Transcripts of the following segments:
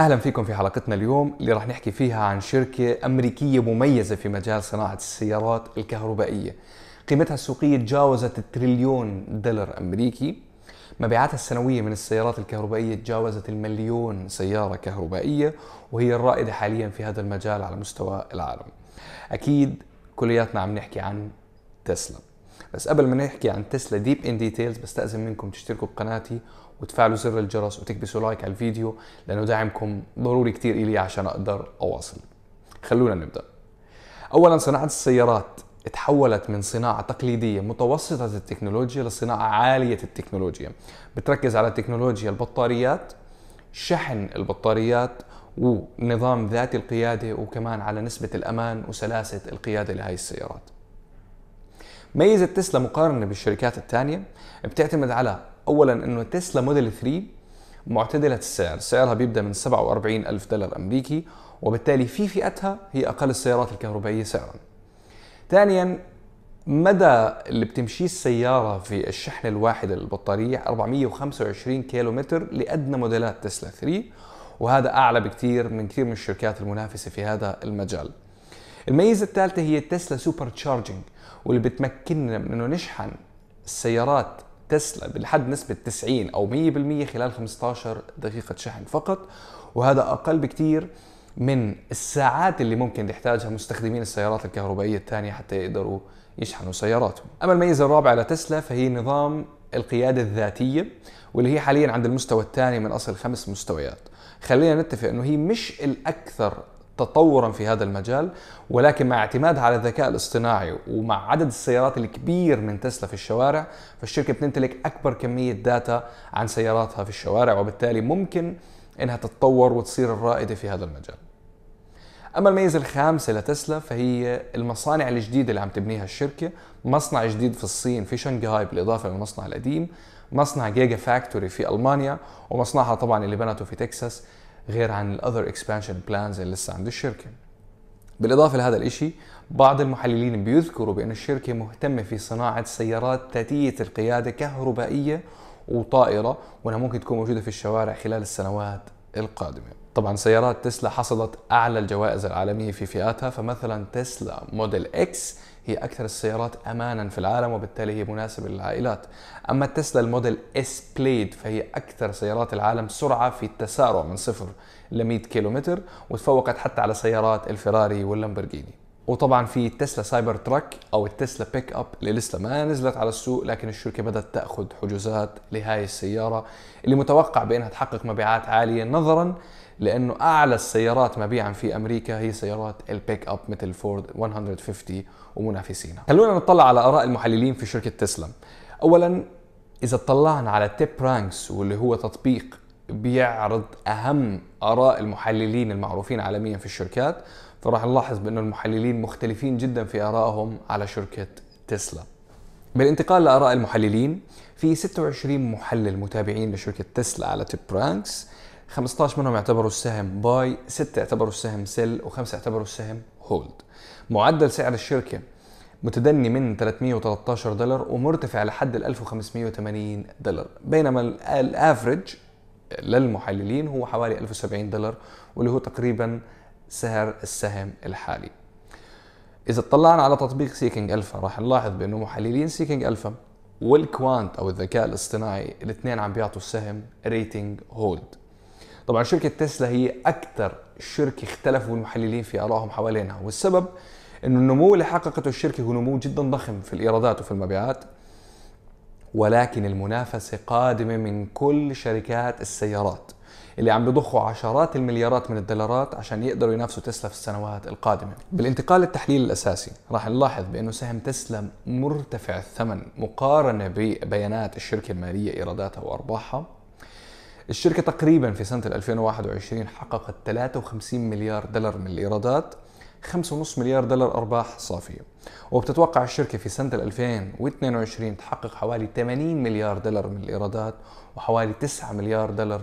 اهلا فيكم في حلقتنا اليوم اللي راح نحكي فيها عن شركه امريكيه مميزه في مجال صناعه السيارات الكهربائيه قيمتها السوقيه تجاوزت التريليون دولار امريكي مبيعاتها السنوية من السيارات الكهربائية تجاوزت المليون سيارة كهربائية وهي الرائدة حاليا في هذا المجال على مستوى العالم أكيد كلياتنا عم نحكي عن تسلا بس قبل ما نحكي عن تسلا ديب ان ديتيلز بستأذن منكم تشتركوا بقناتي وتفعلوا زر الجرس وتكبسوا لايك على الفيديو لانه دعمكم ضروري كتير الي عشان اقدر اواصل خلونا نبدا اولا صناعه السيارات تحولت من صناعة تقليدية متوسطة التكنولوجيا لصناعة عالية التكنولوجيا بتركز على تكنولوجيا البطاريات شحن البطاريات ونظام ذاتي القيادة وكمان على نسبة الأمان وسلاسة القيادة لهي السيارات ميزة تسلا مقارنة بالشركات الثانية بتعتمد على اولا انه تسلا موديل 3 معتدلة السعر سعرها بيبدأ من 47 ألف دولار أمريكي وبالتالي في فئتها هي أقل السيارات الكهربائية سعرا ثانيا مدى اللي بتمشيه السيارة في الشحن الواحد للبطارية 425 كيلومتر لأدنى موديلات تسلا 3 وهذا أعلى بكثير من كثير من الشركات المنافسة في هذا المجال الميزة الثالثة هي تسلا سوبر تشارجنج واللي بتمكننا من أنه نشحن السيارات تسلا بالحد نسبة 90 أو 100% خلال 15 دقيقة شحن فقط وهذا أقل بكثير من الساعات اللي ممكن يحتاجها مستخدمين السيارات الكهربائية الثانية حتى يقدروا يشحنوا سياراتهم أما الميزة الرابعة لتسلا فهي نظام القيادة الذاتية واللي هي حاليا عند المستوى الثاني من أصل خمس مستويات خلينا نتفق أنه هي مش الأكثر تطورا في هذا المجال ولكن مع اعتمادها على الذكاء الاصطناعي ومع عدد السيارات الكبير من تسلا في الشوارع فالشركه بتمتلك اكبر كميه داتا عن سياراتها في الشوارع وبالتالي ممكن انها تتطور وتصير الرائده في هذا المجال. اما الميزه الخامسه لتسلا فهي المصانع الجديده اللي عم تبنيها الشركه، مصنع جديد في الصين في شنغهاي بالاضافه للمصنع القديم، مصنع جيجا فاكتوري في المانيا ومصنعها طبعا اللي بنته في تكساس غير عن الاذر اكسبانشن بلانز اللي لسه عند الشركه بالاضافه لهذا الشيء بعض المحللين بيذكروا بان الشركه مهتمه في صناعه سيارات ذاتيه القياده كهربائيه وطائره وانها ممكن تكون موجوده في الشوارع خلال السنوات القادمه طبعا سيارات تسلا حصدت اعلى الجوائز العالميه في فئاتها فمثلا تسلا موديل اكس هي أكثر السيارات أمانا في العالم وبالتالي هي مناسبة للعائلات أما التسلا الموديل اس بليد فهي أكثر سيارات العالم سرعة في التسارع من صفر ل 100 كيلومتر وتفوقت حتى على سيارات الفراري واللامبورغيني وطبعا في تسلا سايبر تراك او التسلا بيك اب اللي لسه ما نزلت على السوق لكن الشركه بدات تاخذ حجوزات لهاي السياره اللي متوقع بانها تحقق مبيعات عاليه نظرا لانه اعلى السيارات مبيعا في امريكا هي سيارات البيك اب مثل فورد 150 ومنافسينها. خلونا نطلع على اراء المحللين في شركه تسلا. اولا اذا اطلعنا على تيب رانكس واللي هو تطبيق بيعرض اهم اراء المحللين المعروفين عالميا في الشركات فراح نلاحظ بانه المحللين مختلفين جدا في ارائهم على شركه تسلا بالانتقال لاراء المحللين في 26 محلل متابعين لشركه تسلا على تيب برانكس 15 منهم اعتبروا السهم باي 6 اعتبروا السهم سيل وخمسة اعتبروا السهم هولد معدل سعر الشركه متدني من 313 دولار ومرتفع لحد ال 1580 دولار بينما الافرج للمحللين هو حوالي 1070 دولار واللي هو تقريبا سعر السهم الحالي اذا اطلعنا على تطبيق سيكينج الفا راح نلاحظ بانه محللين سيكينج الفا والكوانت او الذكاء الاصطناعي الاثنين عم بيعطوا السهم ريتنج هولد طبعا شركه تسلا هي اكثر شركه اختلفوا المحللين في ارائهم حوالينها والسبب انه النمو اللي حققته الشركه هو نمو جدا ضخم في الايرادات وفي المبيعات ولكن المنافسة قادمة من كل شركات السيارات اللي عم بيضخوا عشرات المليارات من الدولارات عشان يقدروا ينافسوا تسلا في السنوات القادمة بالانتقال للتحليل الأساسي راح نلاحظ بأنه سهم تسلا مرتفع الثمن مقارنة ببيانات الشركة المالية إيراداتها وأرباحها الشركة تقريبا في سنة 2021 حققت 53 مليار دولار من الإيرادات 5.5 مليار دولار أرباح صافية وبتتوقع الشركة في سنة 2022 تحقق حوالي 80 مليار دولار من الإيرادات وحوالي 9 مليار دولار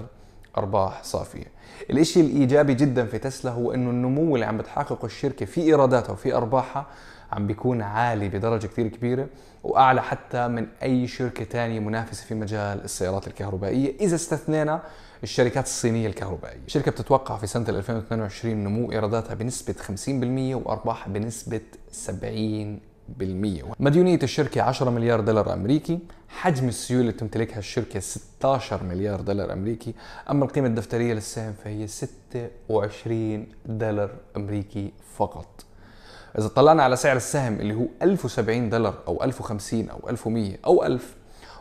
أرباح صافية الإشي الإيجابي جدا في تسلا هو أنه النمو اللي عم بتحققه الشركة في إيراداتها وفي أرباحها عم بيكون عالي بدرجة كثير كبيرة وأعلى حتى من أي شركة تانية منافسة في مجال السيارات الكهربائية إذا استثنينا الشركات الصينيه الكهربائيه. الشركه بتتوقع في سنه 2022 نمو ايراداتها بنسبه 50% وارباحها بنسبه 70%. مديونيه الشركه 10 مليار دولار امريكي، حجم السيوله اللي تمتلكها الشركه 16 مليار دولار امريكي، اما القيمه الدفتريه للسهم فهي 26 دولار امريكي فقط. اذا طلعنا على سعر السهم اللي هو 1070 دولار او 1050 او 1100 او 1000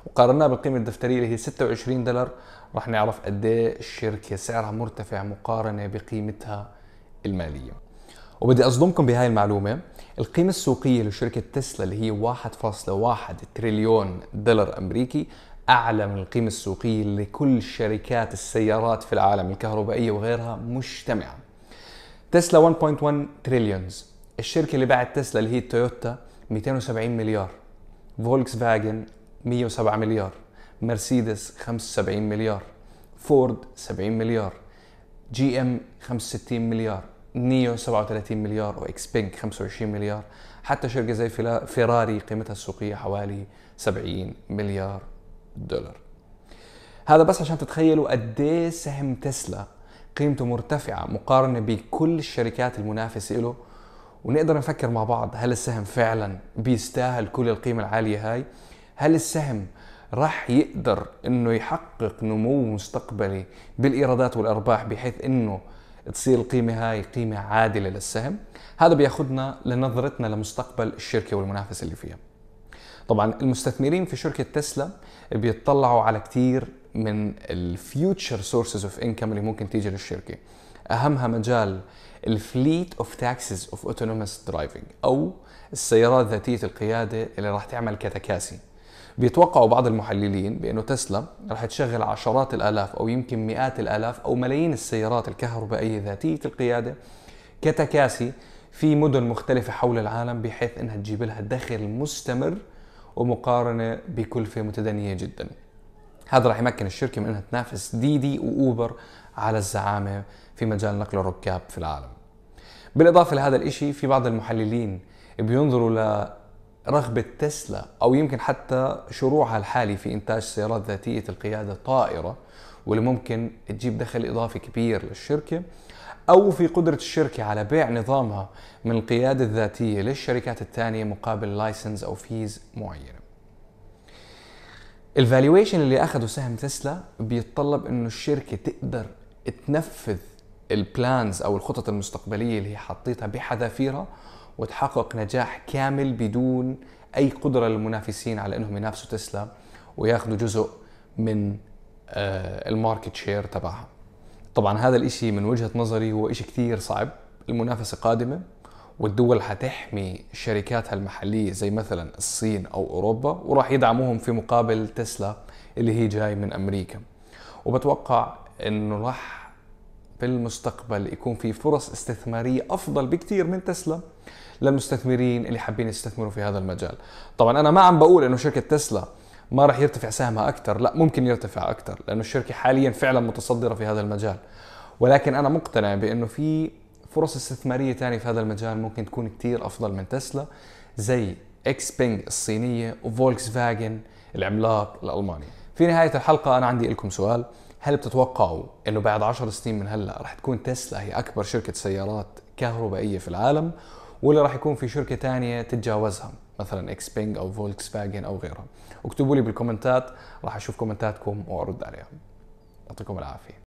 وقارناه بالقيمه الدفتريه اللي هي 26 دولار راح نعرف قد ايه الشركه سعرها مرتفع مقارنه بقيمتها الماليه وبدي اصدمكم بهاي المعلومه القيمة السوقية لشركة تسلا اللي هي 1.1 تريليون دولار أمريكي أعلى من القيمة السوقية لكل شركات السيارات في العالم الكهربائية وغيرها مجتمعة تسلا 1.1 تريليونز الشركة اللي بعد تسلا اللي هي تويوتا 270 مليار فولكس فاجن 107 مليار مرسيدس 75 مليار فورد 70 مليار جي ام 65 مليار نيو 37 مليار واكس بينك 25 مليار حتى شركه زي فيراري قيمتها السوقيه حوالي 70 مليار دولار هذا بس عشان تتخيلوا قد إيه سهم تسلا قيمته مرتفعه مقارنه بكل الشركات المنافسه له ونقدر نفكر مع بعض هل السهم فعلا بيستاهل كل القيمه العاليه هاي هل السهم راح يقدر انه يحقق نمو مستقبلي بالايرادات والارباح بحيث انه تصير القيمة هاي قيمة عادلة للسهم هذا بياخذنا لنظرتنا لمستقبل الشركة والمنافسة اللي فيها طبعا المستثمرين في شركة تسلا بيطلعوا على كثير من الفيوتشر سورسز اوف انكم اللي ممكن تيجي للشركة اهمها مجال الفليت اوف تاكسز اوف اوتونوموس درايفنج او السيارات ذاتية القيادة اللي راح تعمل كتكاسي بيتوقعوا بعض المحللين بأنه تسلا رح تشغل عشرات الآلاف أو يمكن مئات الآلاف أو ملايين السيارات الكهربائية ذاتية القيادة كتكاسي في مدن مختلفة حول العالم بحيث أنها تجيب لها دخل مستمر ومقارنة بكلفة متدنية جدا هذا راح يمكن الشركة من أنها تنافس ديدي وأوبر على الزعامة في مجال نقل الركاب في العالم بالإضافة لهذا الإشي في بعض المحللين بينظروا رغبة تسلا أو يمكن حتى شروعها الحالي في إنتاج سيارات ذاتية القيادة طائرة واللي ممكن تجيب دخل إضافي كبير للشركة أو في قدرة الشركة على بيع نظامها من القيادة الذاتية للشركات الثانية مقابل لايسنس أو فيز معينة الفالويشن اللي أخذه سهم تسلا بيتطلب أنه الشركة تقدر تنفذ البلانز أو الخطط المستقبلية اللي هي حطيتها بحذافيرها وتحقق نجاح كامل بدون اي قدره للمنافسين على انهم ينافسوا تسلا وياخذوا جزء من آه، الماركت شير تبعها طبعا هذا الاشي من وجهه نظري هو اشي كثير صعب المنافسه قادمه والدول حتحمي شركاتها المحليه زي مثلا الصين او اوروبا وراح يدعموهم في مقابل تسلا اللي هي جاي من امريكا وبتوقع انه راح بالمستقبل يكون في فرص استثماريه افضل بكثير من تسلا للمستثمرين اللي حابين يستثمروا في هذا المجال طبعا انا ما عم بقول انه شركه تسلا ما راح يرتفع سهمها اكثر لا ممكن يرتفع اكثر لانه الشركه حاليا فعلا متصدره في هذا المجال ولكن انا مقتنع بانه في فرص استثماريه ثانيه في هذا المجال ممكن تكون كثير افضل من تسلا زي اكس بينج الصينيه وفولكس فاجن العملاق الالماني في نهايه الحلقه انا عندي لكم سؤال هل بتتوقعوا انه بعد 10 سنين من هلا رح تكون تسلا هي اكبر شركه سيارات كهربائيه في العالم ولا راح يكون في شركه ثانيه تتجاوزها مثلا اكسبنج او فولكس فاجن او غيرها اكتبوا لي بالكومنتات راح اشوف كومنتاتكم وارد عليها يعطيكم العافيه